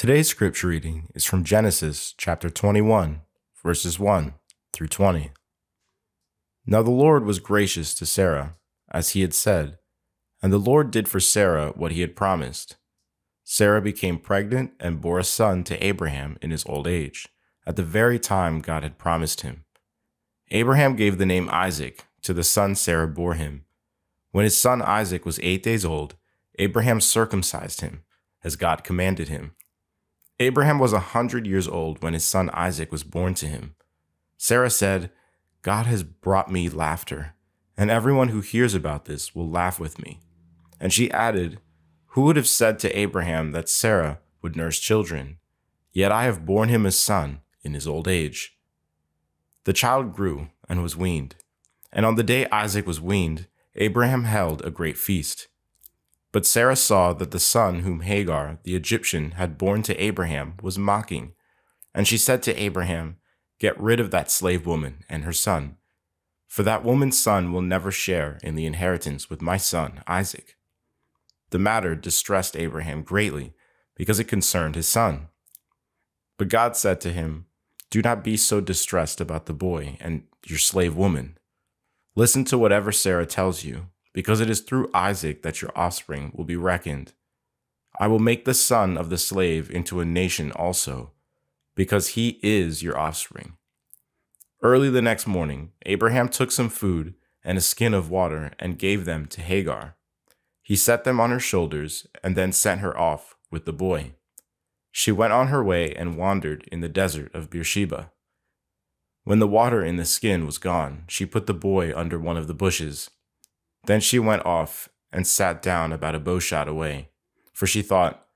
Today's scripture reading is from Genesis chapter 21, verses 1 through 20. Now the Lord was gracious to Sarah, as he had said, and the Lord did for Sarah what he had promised. Sarah became pregnant and bore a son to Abraham in his old age, at the very time God had promised him. Abraham gave the name Isaac to the son Sarah bore him. When his son Isaac was eight days old, Abraham circumcised him, as God commanded him. Abraham was a hundred years old when his son Isaac was born to him. Sarah said, God has brought me laughter, and everyone who hears about this will laugh with me. And she added, Who would have said to Abraham that Sarah would nurse children? Yet I have borne him a son in his old age. The child grew and was weaned. And on the day Isaac was weaned, Abraham held a great feast. But Sarah saw that the son whom Hagar, the Egyptian, had borne to Abraham was mocking. And she said to Abraham, Get rid of that slave woman and her son, for that woman's son will never share in the inheritance with my son Isaac. The matter distressed Abraham greatly, because it concerned his son. But God said to him, Do not be so distressed about the boy and your slave woman. Listen to whatever Sarah tells you, because it is through Isaac that your offspring will be reckoned. I will make the son of the slave into a nation also, because he is your offspring. Early the next morning, Abraham took some food and a skin of water and gave them to Hagar. He set them on her shoulders and then sent her off with the boy. She went on her way and wandered in the desert of Beersheba. When the water in the skin was gone, she put the boy under one of the bushes then she went off and sat down about a bowshot away, for she thought,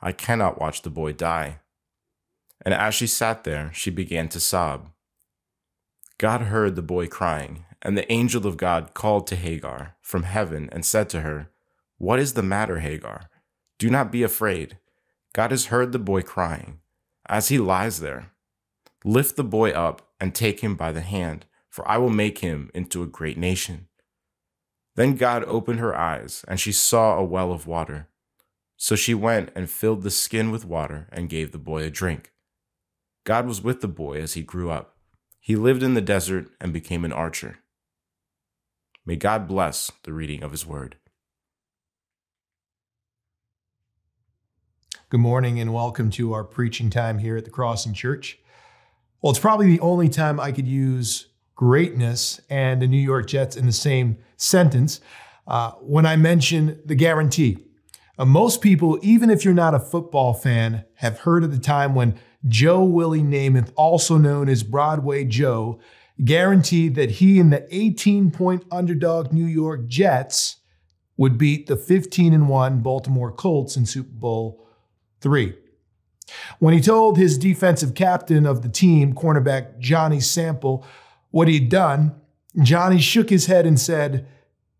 I cannot watch the boy die. And as she sat there, she began to sob. God heard the boy crying, and the angel of God called to Hagar from heaven and said to her, What is the matter, Hagar? Do not be afraid. God has heard the boy crying as he lies there. Lift the boy up and take him by the hand, for I will make him into a great nation. Then God opened her eyes, and she saw a well of water. So she went and filled the skin with water and gave the boy a drink. God was with the boy as he grew up. He lived in the desert and became an archer. May God bless the reading of his word. Good morning and welcome to our preaching time here at the Crossing Church. Well, it's probably the only time I could use greatness and the New York Jets in the same sentence uh, when I mention the guarantee. Uh, most people, even if you're not a football fan, have heard of the time when Joe Willie Namath, also known as Broadway Joe, guaranteed that he and the 18 point underdog New York Jets would beat the 15 and 1 Baltimore Colts in Super Bowl 3. When he told his defensive captain of the team, cornerback Johnny Sample, what he'd done, Johnny shook his head and said,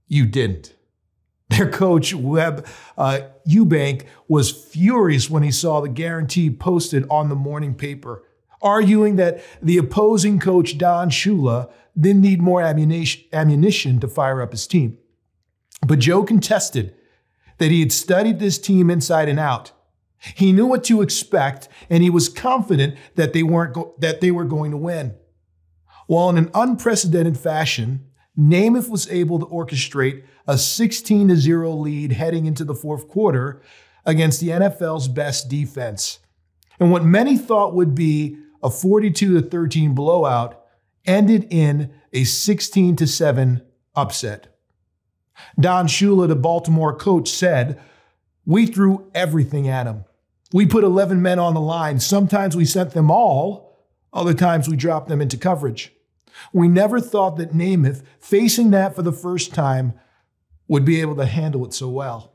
You didn't. Their coach, Webb uh, Eubank, was furious when he saw the guarantee posted on the morning paper, arguing that the opposing coach, Don Shula, didn't need more ammunition to fire up his team. But Joe contested that he had studied this team inside and out. He knew what to expect, and he was confident that they weren't that they were going to win. While in an unprecedented fashion, Namath was able to orchestrate a 16 0 lead heading into the fourth quarter against the NFL's best defense. And what many thought would be a 42 13 blowout ended in a 16 7 upset. Don Shula, the Baltimore coach, said, We threw everything at him. We put 11 men on the line. Sometimes we sent them all. Other times we dropped them into coverage. We never thought that Namath, facing that for the first time, would be able to handle it so well.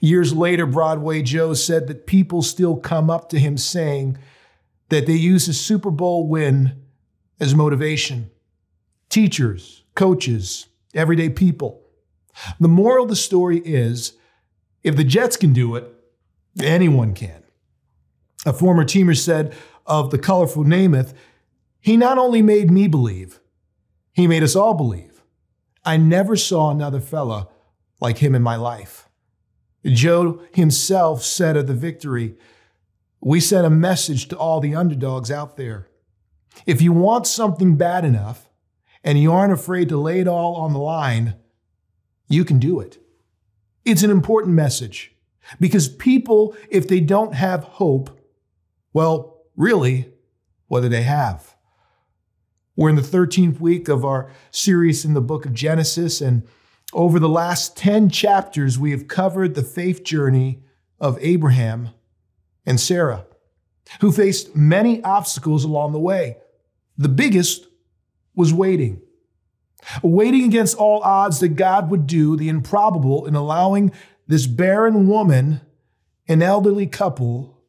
Years later, Broadway Joe said that people still come up to him saying that they use a Super Bowl win as motivation. Teachers, coaches, everyday people. The moral of the story is if the Jets can do it, anyone can. A former teamer said, of the colorful Namath, he not only made me believe, he made us all believe. I never saw another fella like him in my life. Joe himself said of the victory, we sent a message to all the underdogs out there. If you want something bad enough and you aren't afraid to lay it all on the line, you can do it. It's an important message because people, if they don't have hope, well, really, what do they have? We're in the 13th week of our series in the book of Genesis, and over the last 10 chapters, we have covered the faith journey of Abraham and Sarah, who faced many obstacles along the way. The biggest was waiting. Waiting against all odds that God would do the improbable in allowing this barren woman, an elderly couple,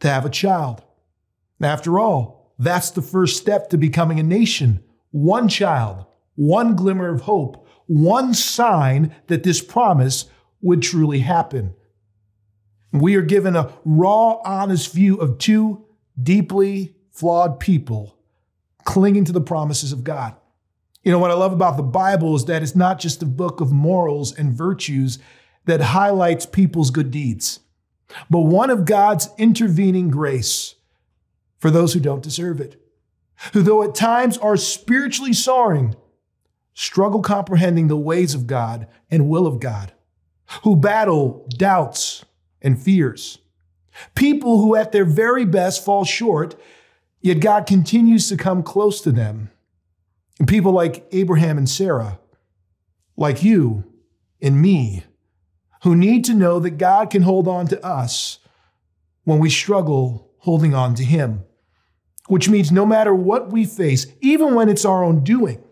to have a child. After all, that's the first step to becoming a nation. One child, one glimmer of hope, one sign that this promise would truly happen. We are given a raw, honest view of two deeply flawed people clinging to the promises of God. You know, what I love about the Bible is that it's not just a book of morals and virtues that highlights people's good deeds, but one of God's intervening grace for those who don't deserve it, who, though at times are spiritually soaring, struggle comprehending the ways of God and will of God, who battle doubts and fears, people who at their very best fall short, yet God continues to come close to them, and people like Abraham and Sarah, like you and me, who need to know that God can hold on to us when we struggle holding on to Him. Which means no matter what we face, even when it's our own doing,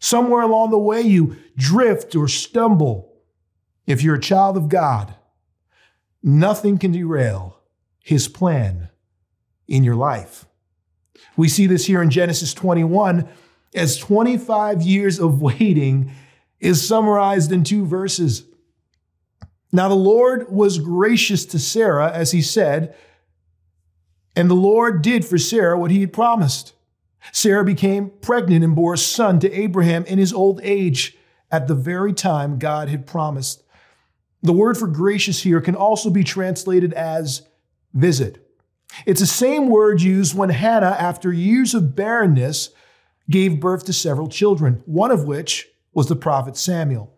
somewhere along the way you drift or stumble, if you're a child of God, nothing can derail His plan in your life. We see this here in Genesis 21 as 25 years of waiting is summarized in two verses. Now, the Lord was gracious to Sarah, as he said, and the Lord did for Sarah what he had promised. Sarah became pregnant and bore a son to Abraham in his old age at the very time God had promised. The word for gracious here can also be translated as visit. It's the same word used when Hannah, after years of barrenness, gave birth to several children, one of which was the prophet Samuel.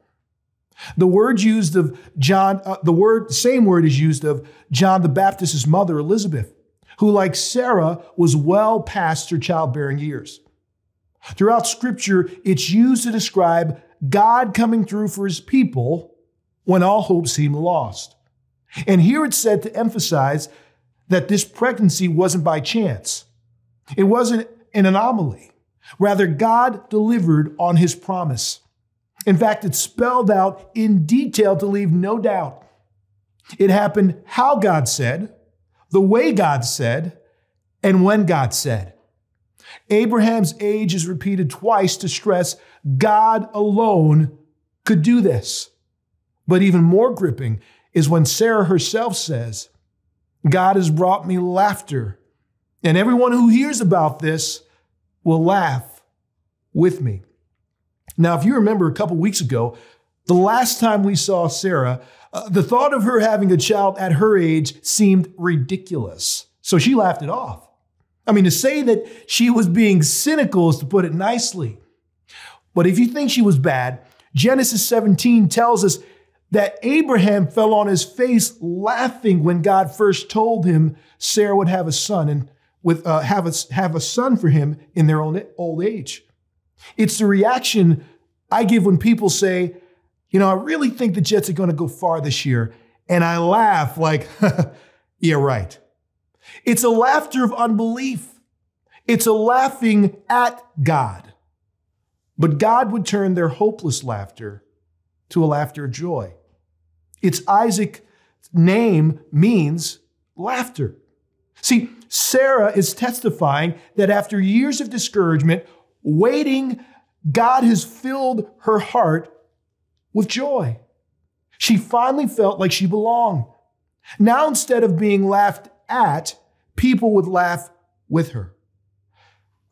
The word used of John, uh, the word, same word is used of John the Baptist's mother, Elizabeth who, like Sarah, was well past her childbearing years. Throughout Scripture, it's used to describe God coming through for his people when all hope seemed lost. And here it's said to emphasize that this pregnancy wasn't by chance, it wasn't an anomaly. Rather, God delivered on his promise. In fact, it's spelled out in detail to leave no doubt. It happened how God said, the way God said, and when God said. Abraham's age is repeated twice to stress God alone could do this. But even more gripping is when Sarah herself says, God has brought me laughter, and everyone who hears about this will laugh with me. Now, if you remember a couple weeks ago, the last time we saw Sarah, uh, the thought of her having a child at her age seemed ridiculous, so she laughed it off. I mean, to say that she was being cynical is to put it nicely. But if you think she was bad, Genesis 17 tells us that Abraham fell on his face laughing when God first told him Sarah would have a son and with uh, have a have a son for him in their own old age. It's the reaction I give when people say, you know, I really think the Jets are going to go far this year. And I laugh like, yeah, right. It's a laughter of unbelief. It's a laughing at God. But God would turn their hopeless laughter to a laughter of joy. Its Isaac's name means laughter. See, Sarah is testifying that after years of discouragement, waiting, God has filled her heart with joy. She finally felt like she belonged. Now, instead of being laughed at, people would laugh with her.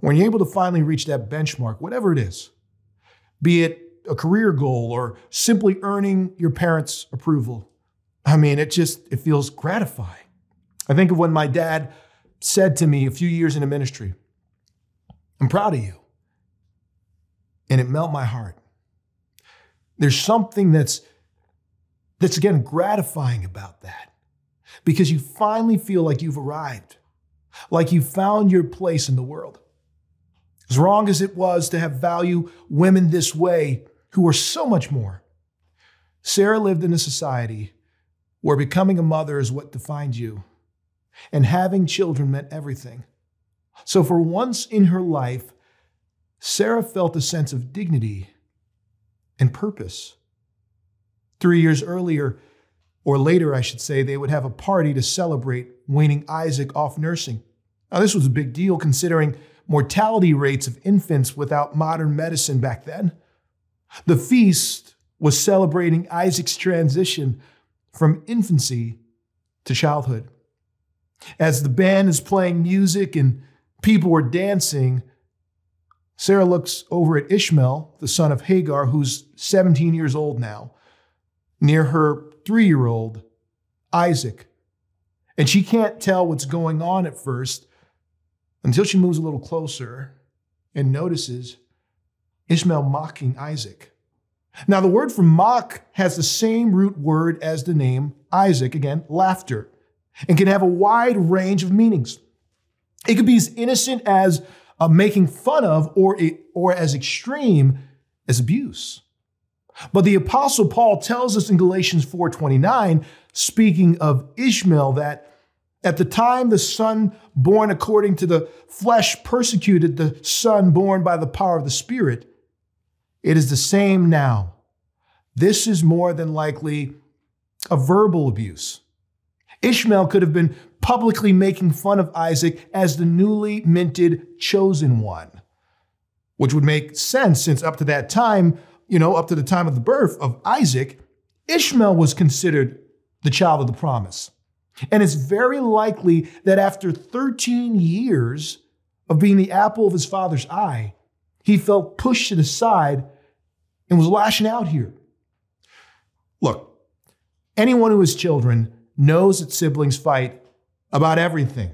When you're able to finally reach that benchmark, whatever it is, be it a career goal or simply earning your parents' approval, I mean, it just it feels gratifying. I think of when my dad said to me a few years into ministry, I'm proud of you. And it melted my heart. There's something that's that's again gratifying about that because you finally feel like you've arrived, like you found your place in the world. As wrong as it was to have value women this way, who are so much more, Sarah lived in a society where becoming a mother is what defined you, and having children meant everything. So, for once in her life, Sarah felt a sense of dignity and purpose. Three years earlier, or later, I should say, they would have a party to celebrate weaning Isaac off nursing. Now, this was a big deal considering mortality rates of infants without modern medicine back then. The feast was celebrating Isaac's transition from infancy to childhood. As the band is playing music and people are dancing, Sarah looks over at Ishmael, the son of Hagar, who's 17 years old now, near her three year old, Isaac. And she can't tell what's going on at first until she moves a little closer and notices Ishmael mocking Isaac. Now, the word for mock has the same root word as the name Isaac, again, laughter, and can have a wide range of meanings. It could be as innocent as uh, making fun of or, or as extreme as abuse. But the apostle Paul tells us in Galatians 4:29, speaking of Ishmael, that at the time the son born according to the flesh persecuted the son born by the power of the spirit, it is the same now. This is more than likely a verbal abuse. Ishmael could have been publicly making fun of Isaac as the newly minted chosen one, which would make sense since up to that time, you know, up to the time of the birth of Isaac, Ishmael was considered the child of the promise. And it's very likely that after 13 years of being the apple of his father's eye, he felt pushed to the side and was lashing out here. Look, anyone who has children knows that siblings fight about everything.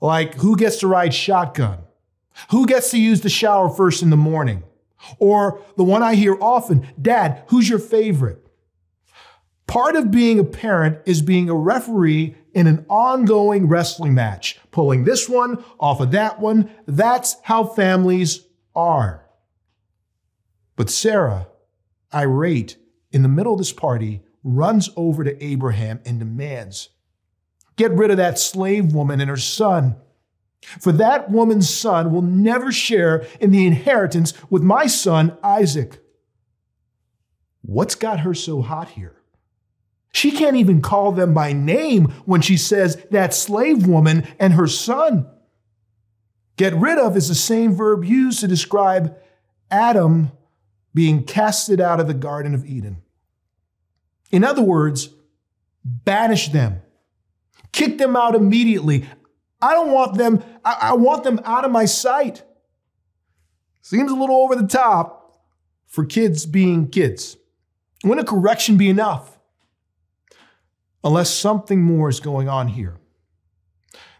Like who gets to ride shotgun? Who gets to use the shower first in the morning? Or the one I hear often, Dad, who's your favorite? Part of being a parent is being a referee in an ongoing wrestling match, pulling this one off of that one. That's how families are. But Sarah, irate, in the middle of this party, runs over to Abraham and demands Get rid of that slave woman and her son. For that woman's son will never share in the inheritance with my son, Isaac. What's got her so hot here? She can't even call them by name when she says that slave woman and her son. Get rid of is the same verb used to describe Adam being casted out of the Garden of Eden. In other words, banish them, Kick them out immediately. I don't want them, I, I want them out of my sight. Seems a little over the top for kids being kids. Wouldn't a correction be enough? Unless something more is going on here.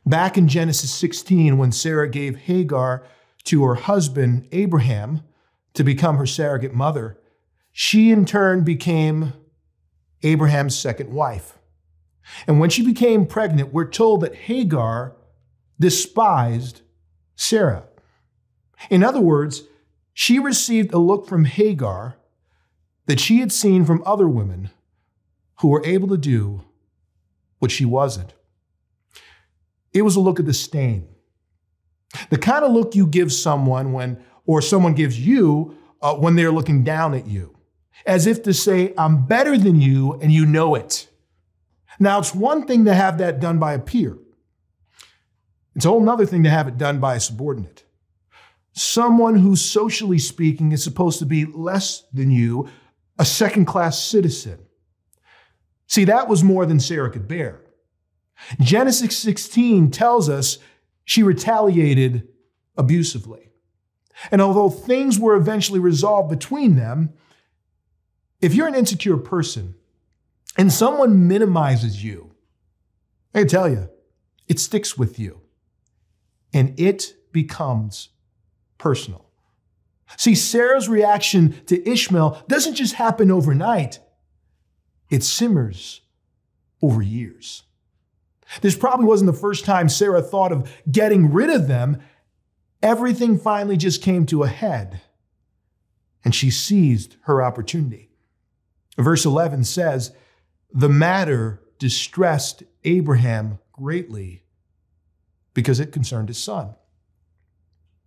Back in Genesis 16, when Sarah gave Hagar to her husband, Abraham, to become her surrogate mother, she in turn became Abraham's second wife. And when she became pregnant, we're told that Hagar despised Sarah. In other words, she received a look from Hagar that she had seen from other women who were able to do what she wasn't. It was a look of disdain. The kind of look you give someone when, or someone gives you uh, when they're looking down at you, as if to say, I'm better than you and you know it. Now, it's one thing to have that done by a peer. It's a whole other thing to have it done by a subordinate. Someone who, socially speaking, is supposed to be less than you, a second class citizen. See, that was more than Sarah could bear. Genesis 16 tells us she retaliated abusively. And although things were eventually resolved between them, if you're an insecure person, and someone minimizes you, I can tell you, it sticks with you and it becomes personal. See, Sarah's reaction to Ishmael doesn't just happen overnight, it simmers over years. This probably wasn't the first time Sarah thought of getting rid of them. Everything finally just came to a head, and she seized her opportunity. Verse 11 says, the matter distressed Abraham greatly because it concerned his son.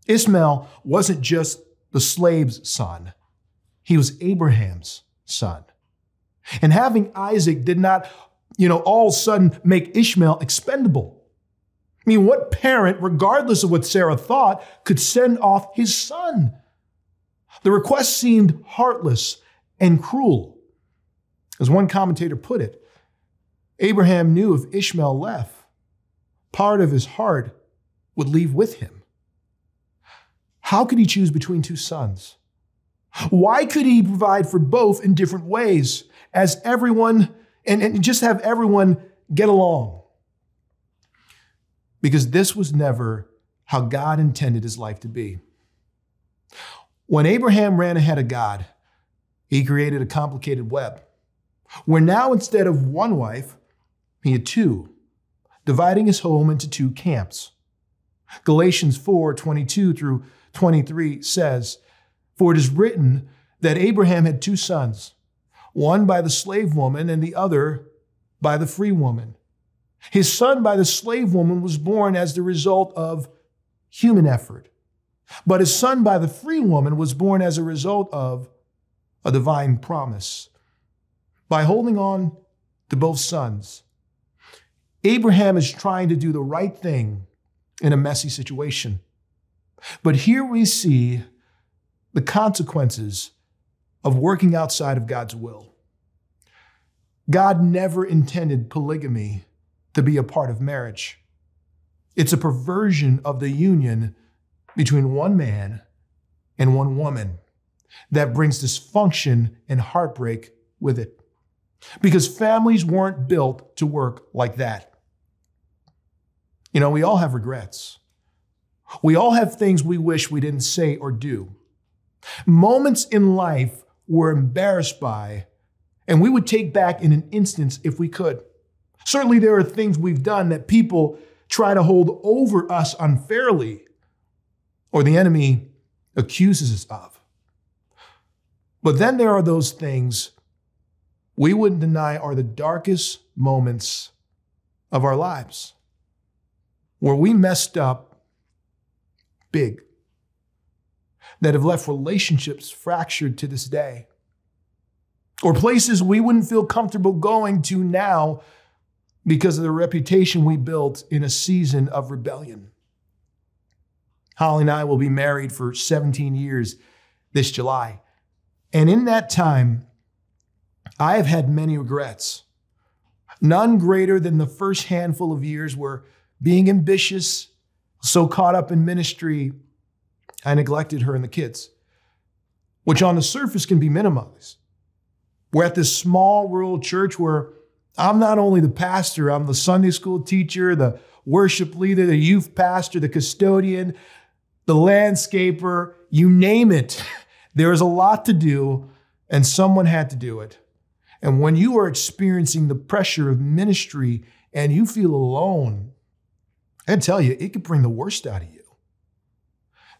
Ishmael wasn't just the slave's son, he was Abraham's son. And having Isaac did not, you know, all of a sudden make Ishmael expendable. I mean, what parent, regardless of what Sarah thought, could send off his son? The request seemed heartless and cruel. As one commentator put it, Abraham knew if Ishmael left, part of his heart would leave with him. How could he choose between two sons? Why could he provide for both in different ways as everyone and, and just have everyone get along? Because this was never how God intended his life to be. When Abraham ran ahead of God, he created a complicated web where now instead of one wife, he had two, dividing his home into two camps. Galatians 4 22 through 23 says, For it is written that Abraham had two sons, one by the slave woman and the other by the free woman. His son by the slave woman was born as the result of human effort, but his son by the free woman was born as a result of a divine promise by holding on to both sons. Abraham is trying to do the right thing in a messy situation. But here we see the consequences of working outside of God's will. God never intended polygamy to be a part of marriage. It's a perversion of the union between one man and one woman that brings dysfunction and heartbreak with it because families weren't built to work like that. You know, we all have regrets. We all have things we wish we didn't say or do. Moments in life we're embarrassed by and we would take back in an instance if we could. Certainly, there are things we've done that people try to hold over us unfairly or the enemy accuses us of. But then there are those things we wouldn't deny are the darkest moments of our lives where we messed up big that have left relationships fractured to this day or places we wouldn't feel comfortable going to now because of the reputation we built in a season of rebellion. Holly and I will be married for 17 years this July. And in that time, I have had many regrets, none greater than the first handful of years where being ambitious, so caught up in ministry, I neglected her and the kids, which on the surface can be minimized. We're at this small rural church where I'm not only the pastor, I'm the Sunday school teacher, the worship leader, the youth pastor, the custodian, the landscaper, you name it. There is a lot to do, and someone had to do it. And when you are experiencing the pressure of ministry and you feel alone, I tell you, it could bring the worst out of you.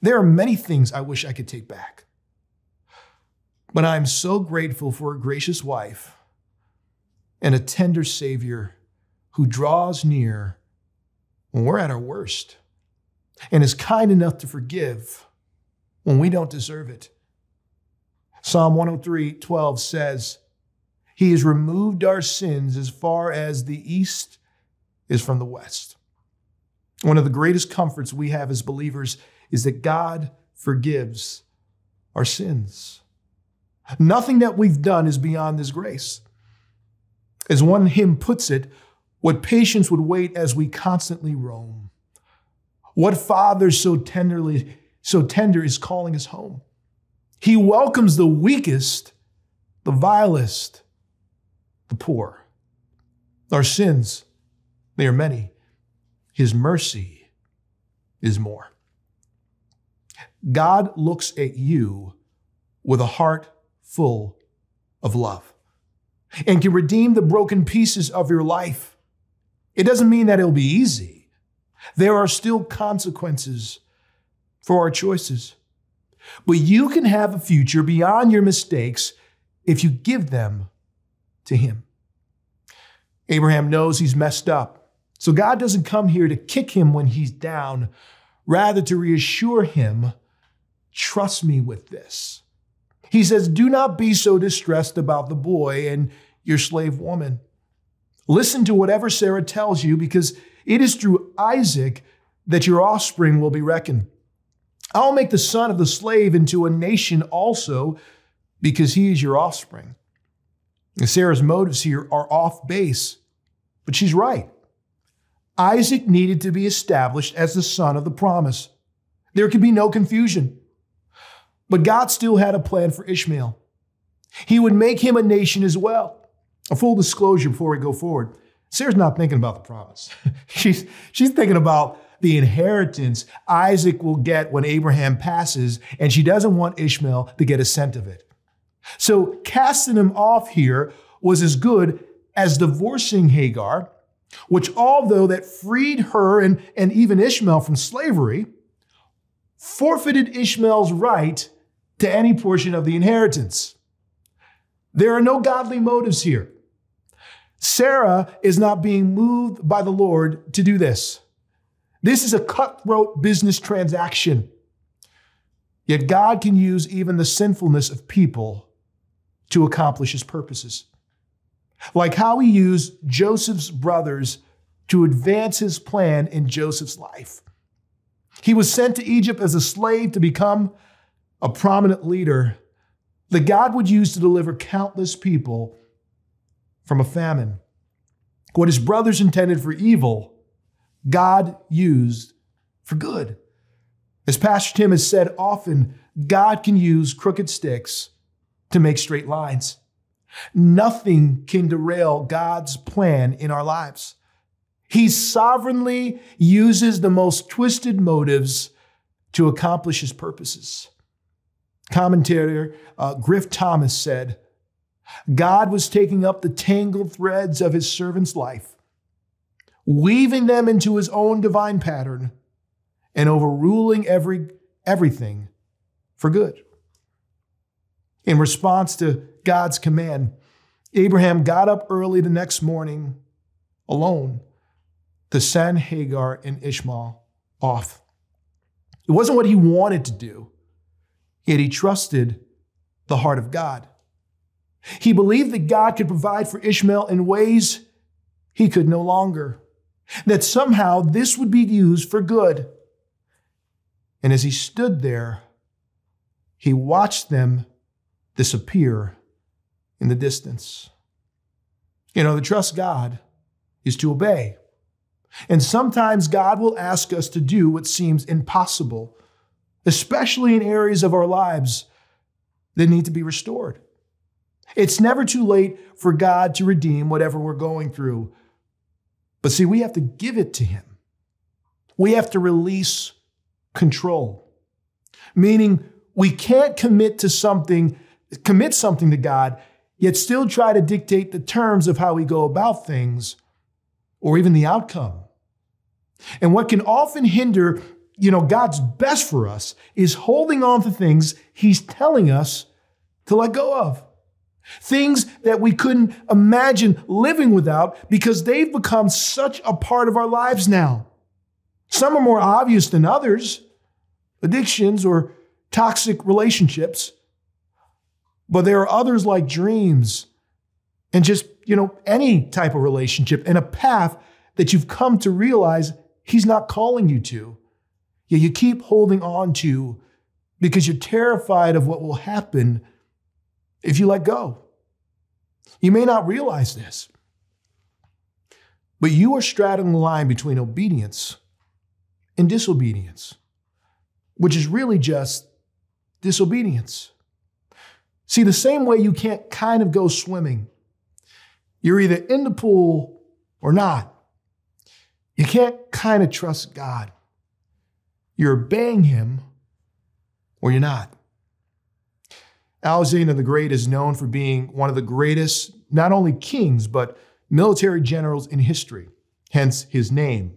There are many things I wish I could take back. But I am so grateful for a gracious wife and a tender Savior who draws near when we're at our worst and is kind enough to forgive when we don't deserve it. Psalm 103 12 says, he has removed our sins as far as the east is from the west. One of the greatest comforts we have as believers is that God forgives our sins. Nothing that we've done is beyond His grace. As one hymn puts it, what patience would wait as we constantly roam. What father so tenderly, so tender is calling us home. He welcomes the weakest, the vilest, the poor. Our sins, they are many. His mercy is more. God looks at you with a heart full of love and can redeem the broken pieces of your life. It doesn't mean that it'll be easy. There are still consequences for our choices. But you can have a future beyond your mistakes if you give them to him. Abraham knows he's messed up. So God doesn't come here to kick him when he's down, rather to reassure him, trust me with this. He says, Do not be so distressed about the boy and your slave woman. Listen to whatever Sarah tells you, because it is through Isaac that your offspring will be reckoned. I'll make the son of the slave into a nation also, because he is your offspring. Sarah's motives here are off base, but she's right. Isaac needed to be established as the son of the promise. There could be no confusion. But God still had a plan for Ishmael. He would make him a nation as well. A full disclosure before we go forward Sarah's not thinking about the promise, she's, she's thinking about the inheritance Isaac will get when Abraham passes, and she doesn't want Ishmael to get a cent of it. So casting him off here was as good as divorcing Hagar, which, although that freed her and, and even Ishmael from slavery, forfeited Ishmael's right to any portion of the inheritance. There are no godly motives here. Sarah is not being moved by the Lord to do this. This is a cutthroat business transaction. Yet God can use even the sinfulness of people to accomplish his purposes. Like how he used Joseph's brothers to advance his plan in Joseph's life. He was sent to Egypt as a slave to become a prominent leader that God would use to deliver countless people from a famine. What his brothers intended for evil, God used for good. As Pastor Tim has said often, God can use crooked sticks to make straight lines. Nothing can derail God's plan in our lives. He sovereignly uses the most twisted motives to accomplish his purposes. Commentator uh, Griff Thomas said, God was taking up the tangled threads of his servant's life, weaving them into his own divine pattern, and overruling every, everything for good in response to God's command. Abraham got up early the next morning alone to send Hagar and Ishmael off. It wasn't what he wanted to do, yet he trusted the heart of God. He believed that God could provide for Ishmael in ways he could no longer, that somehow this would be used for good. And as he stood there, he watched them disappear in the distance. You know, to trust God is to obey. And sometimes God will ask us to do what seems impossible, especially in areas of our lives that need to be restored. It's never too late for God to redeem whatever we're going through. But see, we have to give it to Him. We have to release control, meaning we can't commit to something commit something to God, yet still try to dictate the terms of how we go about things or even the outcome. And what can often hinder, you know, God's best for us is holding on to things he's telling us to let go of. Things that we couldn't imagine living without because they've become such a part of our lives now. Some are more obvious than others addictions or toxic relationships, but there are others like dreams and just, you know, any type of relationship and a path that you've come to realize he's not calling you to. Yet you keep holding on to because you're terrified of what will happen if you let go. You may not realize this, but you are straddling the line between obedience and disobedience, which is really just disobedience. See, the same way you can't kind of go swimming, you're either in the pool or not. You can't kind of trust God. You're obeying Him or you're not. Alexander the Great is known for being one of the greatest, not only kings, but military generals in history, hence his name.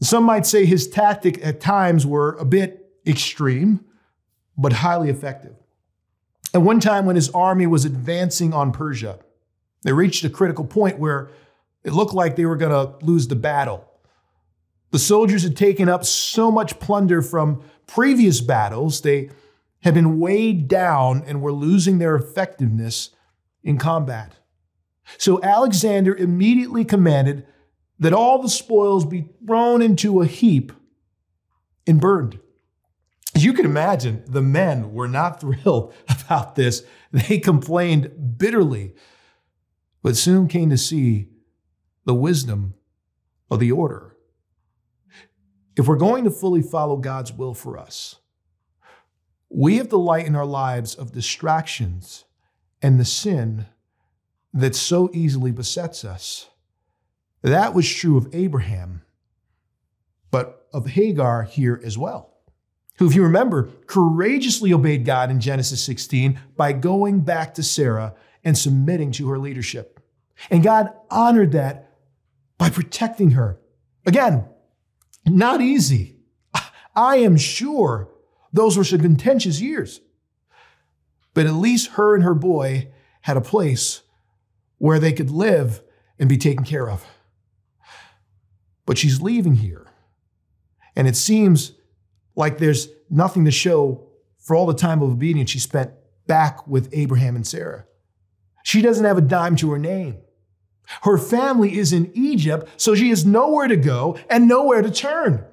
Some might say his tactic at times were a bit extreme, but highly effective. At one time, when his army was advancing on Persia, they reached a critical point where it looked like they were going to lose the battle. The soldiers had taken up so much plunder from previous battles, they had been weighed down and were losing their effectiveness in combat. So Alexander immediately commanded that all the spoils be thrown into a heap and burned you can imagine the men were not thrilled about this. They complained bitterly, but soon came to see the wisdom of the order. If we're going to fully follow God's will for us, we have to lighten our lives of distractions and the sin that so easily besets us. That was true of Abraham, but of Hagar here as well who, if you remember, courageously obeyed God in Genesis 16 by going back to Sarah and submitting to her leadership. And God honored that by protecting her. Again, not easy. I am sure those were some contentious years. But at least her and her boy had a place where they could live and be taken care of. But she's leaving here. And it seems like there's nothing to show for all the time of obedience she spent back with Abraham and Sarah. She doesn't have a dime to her name. Her family is in Egypt, so she has nowhere to go and nowhere to turn.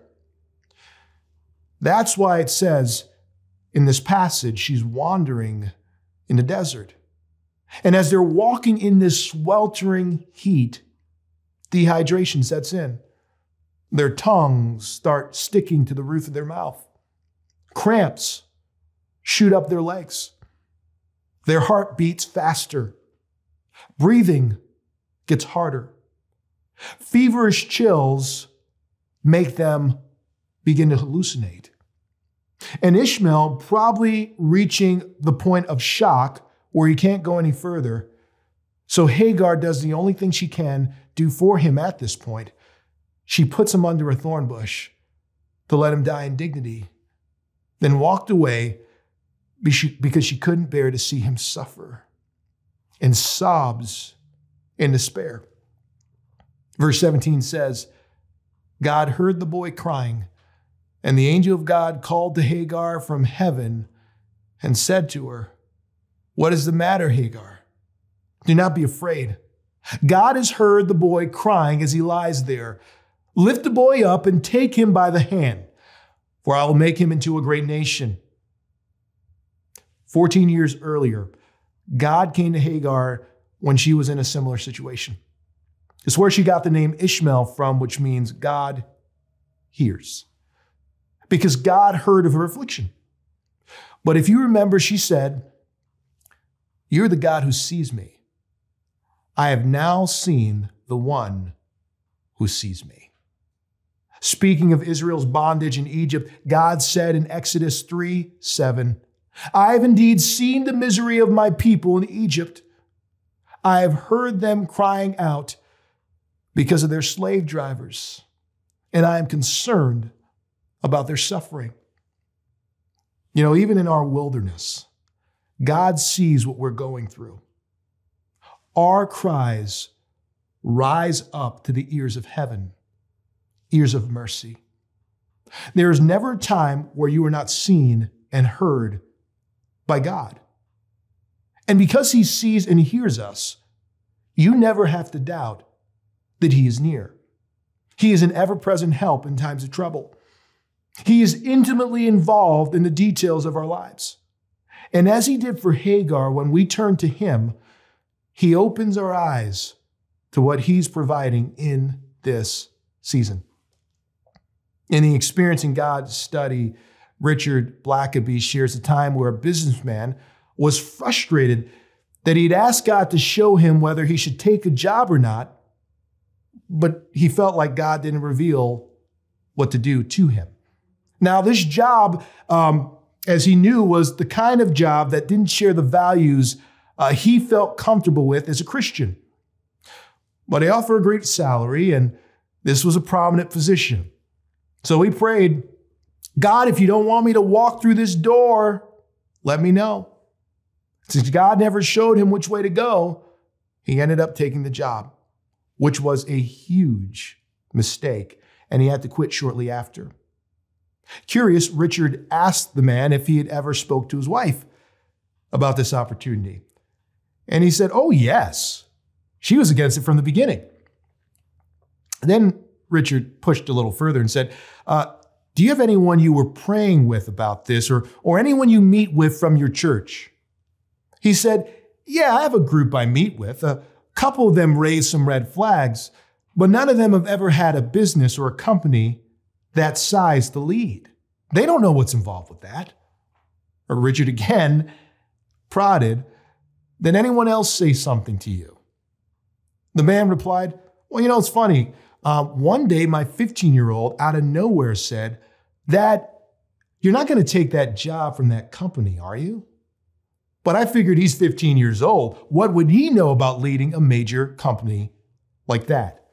That's why it says in this passage, she's wandering in the desert. And as they're walking in this sweltering heat, dehydration sets in. Their tongues start sticking to the roof of their mouth. Cramps shoot up their legs. Their heart beats faster. Breathing gets harder. Feverish chills make them begin to hallucinate. And Ishmael, probably reaching the point of shock where he can't go any further, so Hagar does the only thing she can do for him at this point. She puts him under a thorn bush to let him die in dignity, then walked away because she couldn't bear to see him suffer and sobs in despair. Verse 17 says, God heard the boy crying, and the angel of God called to Hagar from heaven and said to her, What is the matter, Hagar? Do not be afraid. God has heard the boy crying as he lies there. Lift the boy up and take him by the hand, for I will make him into a great nation. 14 years earlier, God came to Hagar when she was in a similar situation. It's where she got the name Ishmael from, which means God hears, because God heard of her affliction. But if you remember, she said, You're the God who sees me. I have now seen the one who sees me. Speaking of Israel's bondage in Egypt, God said in Exodus 3 7, I have indeed seen the misery of my people in Egypt. I have heard them crying out because of their slave drivers, and I am concerned about their suffering. You know, even in our wilderness, God sees what we're going through. Our cries rise up to the ears of heaven ears of mercy. There is never a time where you are not seen and heard by God. And because he sees and hears us, you never have to doubt that he is near. He is an ever present help in times of trouble. He is intimately involved in the details of our lives. And as he did for Hagar, when we turn to him, he opens our eyes to what he's providing in this season. In the Experience in God study, Richard Blackaby shares a time where a businessman was frustrated that he'd asked God to show him whether he should take a job or not, but he felt like God didn't reveal what to do to him. Now, this job, um, as he knew, was the kind of job that didn't share the values uh, he felt comfortable with as a Christian. But he offered a great salary, and this was a prominent position. So he prayed, God, if you don't want me to walk through this door, let me know. Since God never showed him which way to go, he ended up taking the job, which was a huge mistake, and he had to quit shortly after. Curious, Richard asked the man if he had ever spoke to his wife about this opportunity. And he said, "Oh yes. She was against it from the beginning." then Richard pushed a little further and said, uh, do you have anyone you were praying with about this or, or anyone you meet with from your church? He said, Yeah, I have a group I meet with. A couple of them raised some red flags, but none of them have ever had a business or a company that size to lead. They don't know what's involved with that. Or Richard again prodded, Did anyone else say something to you? The man replied, Well, you know, it's funny. Uh, one day, my 15 year old out of nowhere said, That you're not going to take that job from that company, are you? But I figured he's 15 years old. What would he know about leading a major company like that?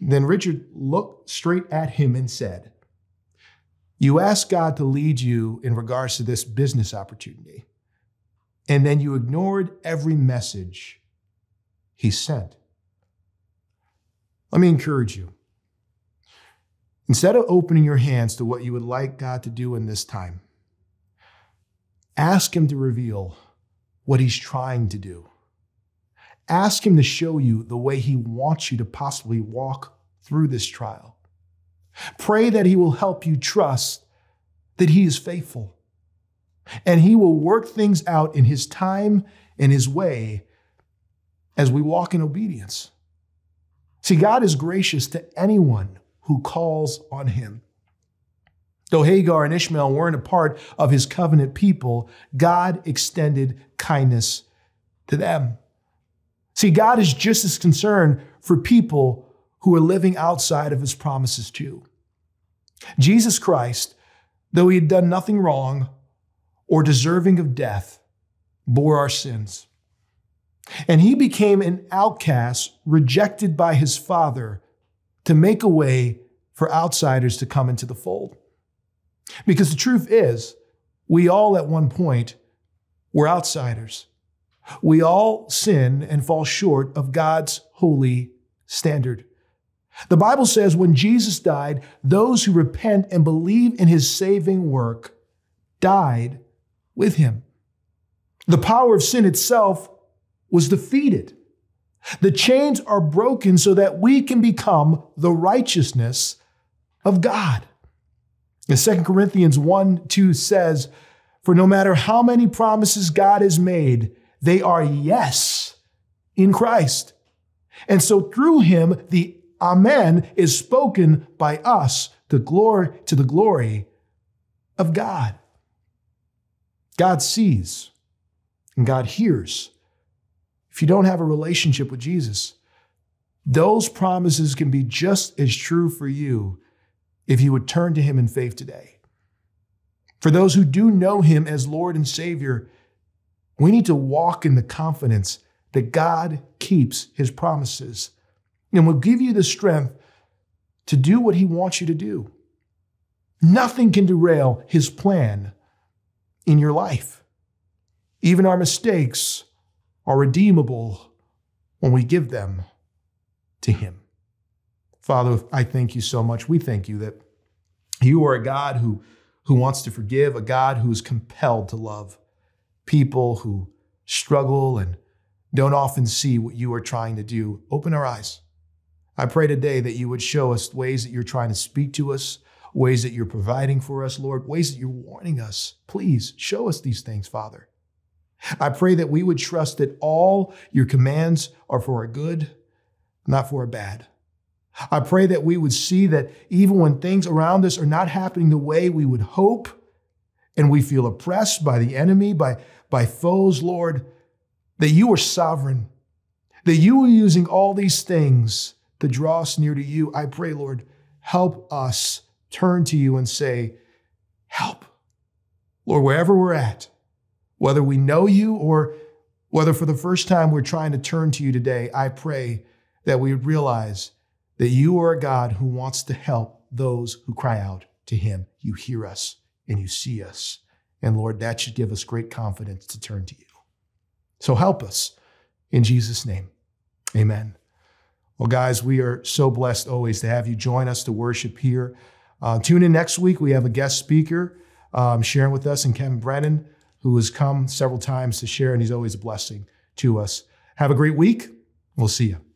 Then Richard looked straight at him and said, You ask God to lead you in regards to this business opportunity, and then you ignored every message he sent. Let me encourage you. Instead of opening your hands to what you would like God to do in this time, ask Him to reveal what He's trying to do. Ask Him to show you the way He wants you to possibly walk through this trial. Pray that He will help you trust that He is faithful and He will work things out in His time and His way as we walk in obedience. See, God is gracious to anyone who calls on him. Though Hagar and Ishmael weren't a part of his covenant people, God extended kindness to them. See, God is just as concerned for people who are living outside of his promises, too. Jesus Christ, though he had done nothing wrong or deserving of death, bore our sins. And he became an outcast, rejected by his father, to make a way for outsiders to come into the fold. Because the truth is, we all at one point were outsiders. We all sin and fall short of God's holy standard. The Bible says when Jesus died, those who repent and believe in his saving work died with him. The power of sin itself was defeated. The chains are broken so that we can become the righteousness of God. As 2 Corinthians 1 2 says, For no matter how many promises God has made, they are yes in Christ. And so through him, the Amen is spoken by us to glory to the glory of God. God sees and God hears if you don't have a relationship with Jesus, those promises can be just as true for you if you would turn to Him in faith today. For those who do know Him as Lord and Savior, we need to walk in the confidence that God keeps His promises and will give you the strength to do what He wants you to do. Nothing can derail His plan in your life. Even our mistakes are redeemable when we give them to Him. Father, I thank you so much. We thank you that you are a God who, who wants to forgive, a God who is compelled to love people who struggle and don't often see what you are trying to do. Open our eyes. I pray today that you would show us ways that you're trying to speak to us, ways that you're providing for us, Lord, ways that you're warning us. Please show us these things, Father. I pray that we would trust that all your commands are for our good, not for our bad. I pray that we would see that even when things around us are not happening the way we would hope, and we feel oppressed by the enemy, by, by foes, Lord, that you are sovereign, that you are using all these things to draw us near to you. I pray, Lord, help us turn to you and say, Help. Lord, wherever we're at, whether we know you or whether for the first time we're trying to turn to you today, I pray that we realize that you are a God who wants to help those who cry out to him. You hear us and you see us. And Lord, that should give us great confidence to turn to you. So help us in Jesus' name. Amen. Well, guys, we are so blessed always to have you join us to worship here. Uh, tune in next week. We have a guest speaker um, sharing with us and Kevin Brennan who has come several times to share, and he's always a blessing to us. Have a great week. We'll see you.